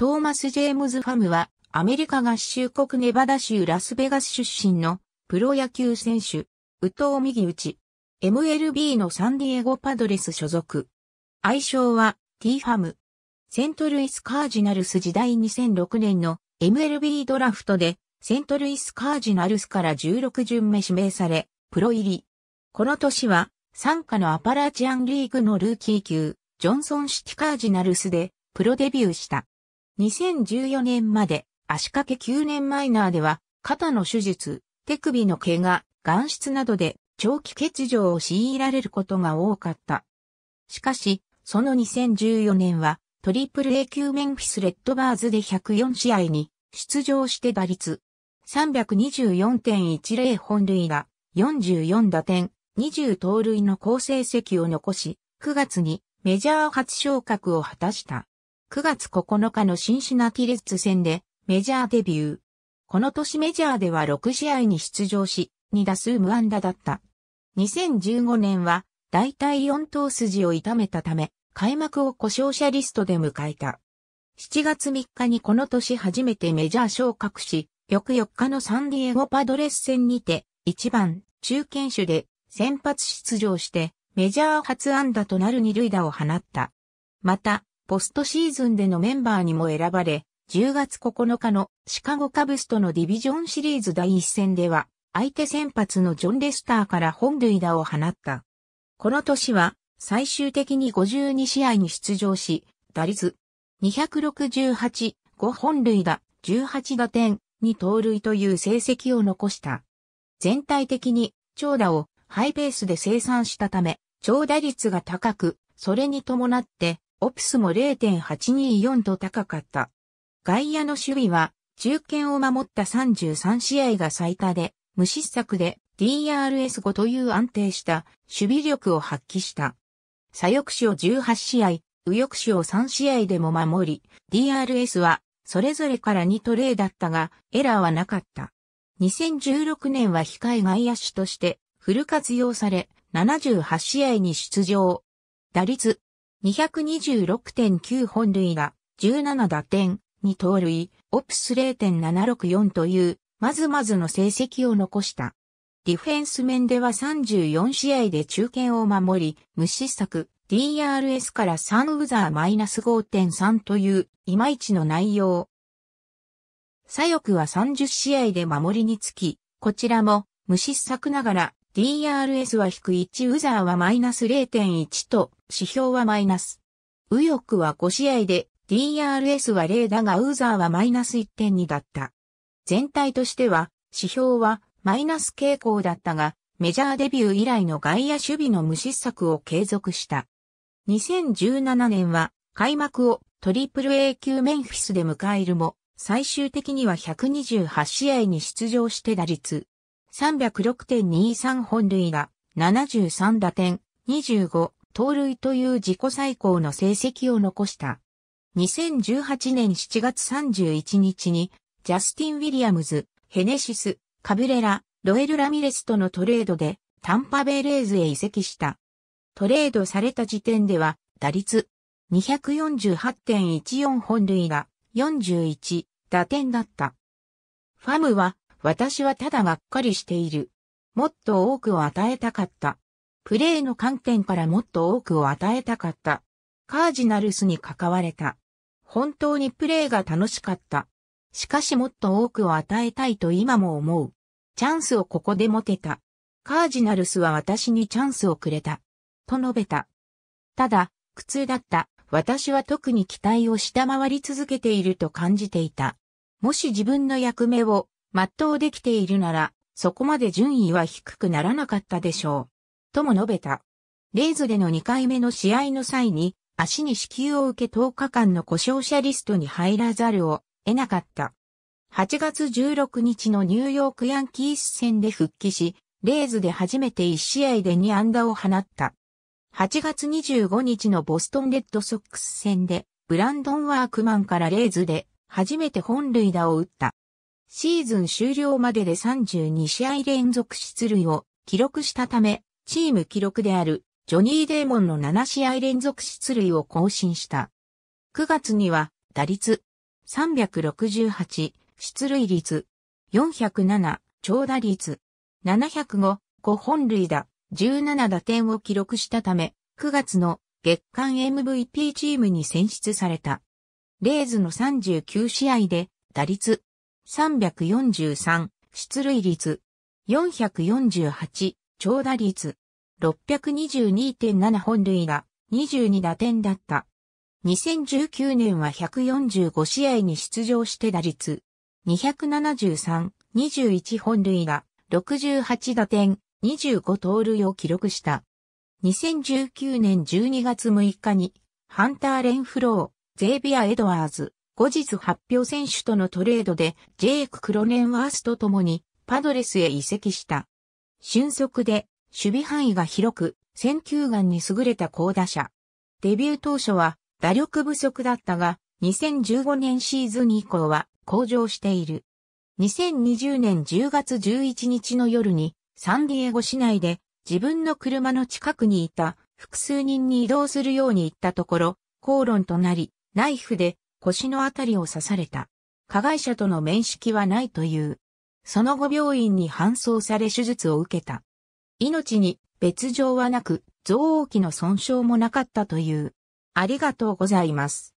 トーマス・ジェームズ・ファムは、アメリカ合衆国ネバダ州ラスベガス出身のプロ野球選手、ウト藤右打 MLB のサンディエゴパドレス所属。愛称は T ファム。セントルイスカージナルス時代2006年の MLB ドラフトでセントルイスカージナルスから16巡目指名され、プロ入り。この年は、参加のアパラチアンリーグのルーキー級、ジョンソンシティカージナルスでプロデビューした。2014年まで足掛け9年マイナーでは肩の手術、手首の怪我、眼質などで長期欠場を強いられることが多かった。しかし、その2014年はトリプル A 級メンフィスレッドバーズで104試合に出場して打率324.10本塁打、44打点、20盗塁の好成績を残し、9月にメジャー初昇格を果たした。9月9日のシンシナティレッツ戦でメジャーデビュー。この年メジャーでは6試合に出場し、2打数無安打だった。2015年は、大体4頭筋を痛めたため、開幕を故障者リストで迎えた。7月3日にこの年初めてメジャー昇格し、翌4日のサンディエゴパドレス戦にて、1番、中堅手で、先発出場して、メジャー初安打となる二塁打を放った。また、ポストシーズンでのメンバーにも選ばれ、10月9日のシカゴカブスとのディビジョンシリーズ第1戦では、相手先発のジョン・レスターから本塁打を放った。この年は、最終的に52試合に出場し、打率268、5本塁打、18打点、に盗塁という成績を残した。全体的に長打をハイペースで生産したため、長打率が高く、それに伴ってオプスも0.824と高かった。外野の守備は、中堅を守った33試合が最多で、無失策で DRS5 という安定した守備力を発揮した。左翼手を18試合、右翼手を3試合でも守り、DRS はそれぞれから2トレーだったが、エラーはなかった。2016年は控え外野手としてフル活用され、78試合に出場。打率226.9本塁打、17打点、2盗塁、オプス0.764という、まずまずの成績を残した。ディフェンス面では34試合で中堅を守り、無失策、DRS から3ウザーマイナス5.3という、いまいちの内容。左翼は30試合で守りにつき、こちらも無失策ながら DRS は低1、ウザーはマイナス0.1と、指標はマイナス。右翼は5試合で、DRS は0だがウザーはマイナス1.2だった。全体としては、指標はマイナス傾向だったが、メジャーデビュー以来の外野守備の無失策を継続した。2017年は、開幕をトリプル A 級メンフィスで迎えるも、最終的には128試合に出場して打率306.23本塁打、73打点、25、盗塁という自己最高の成績を残した。2018年7月31日に、ジャスティン・ウィリアムズ、ヘネシス、カブレラ、ロエル・ラミレスとのトレードで、タンパベイレーズへ移籍した。トレードされた時点では、打率248.14本塁打、41打点だった。ファムは私はただがっかりしている。もっと多くを与えたかった。プレーの観点からもっと多くを与えたかった。カージナルスに関われた。本当にプレーが楽しかった。しかしもっと多くを与えたいと今も思う。チャンスをここで持てた。カージナルスは私にチャンスをくれた。と述べた。ただ、苦痛だった。私は特に期待を下回り続けていると感じていた。もし自分の役目を全うできているなら、そこまで順位は低くならなかったでしょう。とも述べた。レイズでの2回目の試合の際に、足に支給を受け10日間の故障者リストに入らざるを得なかった。8月16日のニューヨークヤンキース戦で復帰し、レイズで初めて1試合で2安打を放った。8月25日のボストンレッドソックス戦で、ブランドン・ワークマンからレイズで初めて本塁打を打った。シーズン終了までで32試合連続出塁を記録したため、チーム記録であるジョニー・デーモンの7試合連続出塁を更新した。9月には打率368、出塁率407、長打率705、5本塁打17打点を記録したため、9月の月間 MVP チームに選出された。レーズの39試合で打率343、出塁率、448、長打率、622.7本塁打、22打点だった。2019年は145試合に出場して打率、273、21本塁打、68打点、25盗塁を記録した。2019年12月6日に、ハンター・レンフロー、ゼービア・エドワーズ、後日発表選手とのトレードでジェイク・クロネンワースと共にパドレスへ移籍した。俊足で守備範囲が広く選球眼に優れた高打者。デビュー当初は打力不足だったが2015年シーズン以降は向上している。2020年10月11日の夜にサンディエゴ市内で自分の車の近くにいた複数人に移動するように言ったところ、口論となり、ナイフで腰のあたりを刺された。加害者との面識はないという。その後病院に搬送され手術を受けた。命に別状はなく、臓器の損傷もなかったという。ありがとうございます。